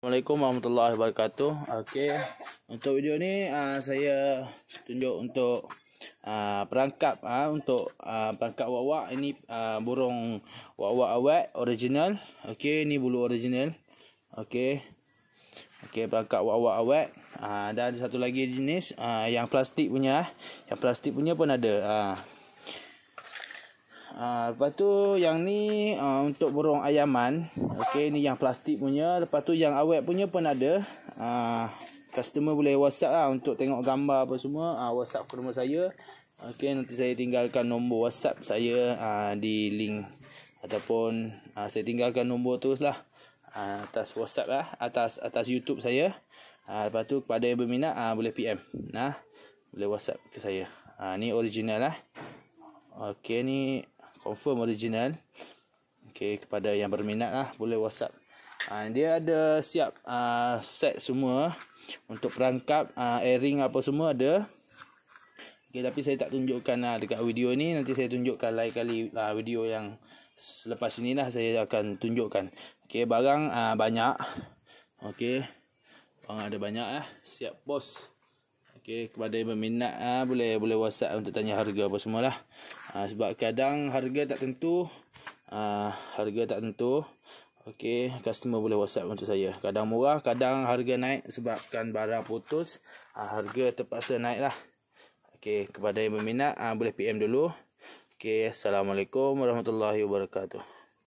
Assalamualaikum warahmatullahi wabarakatuh. Okey, untuk video ni uh, saya tunjuk untuk uh, perangkap uh, untuk uh, perangkap wak-wak ini uh, burung wak-wak awet original. Okey, ini bulu original. Okey. Okey, perangkap wak-wak awet. Uh, dan ada satu lagi jenis uh, yang plastik punya. Yang plastik punya pun ada. Uh. Ah ha, lepas tu yang ni ha, untuk burung ayaman. Okey ni yang plastik punya. Lepas tu yang awet punya pun ada. ha, customer boleh WhatsApp lah untuk tengok gambar apa semua. ha, WhatsApp ke rumah saya. Okey nanti saya tinggalkan nombor WhatsApp saya ha, di link ataupun ha, saya tinggalkan nombor teruslah ha, atas WhatsApp lah atas atas YouTube saya. Ha, lepas tu kepada yang berminat ha, boleh PM. Nah. Ha, boleh WhatsApp ke saya. Ah ha, ni original lah. Okey ni of original okey kepada yang berminat lah boleh whatsapp uh, dia ada siap uh, set semua untuk perangkap uh, airing apa semua ada Okay tapi saya tak tunjukkan uh, dekat video ni nanti saya tunjukkan lain kali uh, video yang selepas lah saya akan tunjukkan Okay barang uh, banyak Okay, barang ada banyak eh siap bos Okey, kepada yang berminat ha, ah, boleh boleh WhatsApp untuk tanya harga apa semualah. Ha, sebab kadang harga tak tentu. Ha, harga tak tentu. Okey, customer boleh WhatsApp untuk saya. Kadang murah, kadang harga naik sebabkan barang putus. Ha, harga terpaksa naiklah. Okey, kepada yang berminat ha, boleh PM dulu. Okey, Assalamualaikum warahmatullahi wabarakatuh.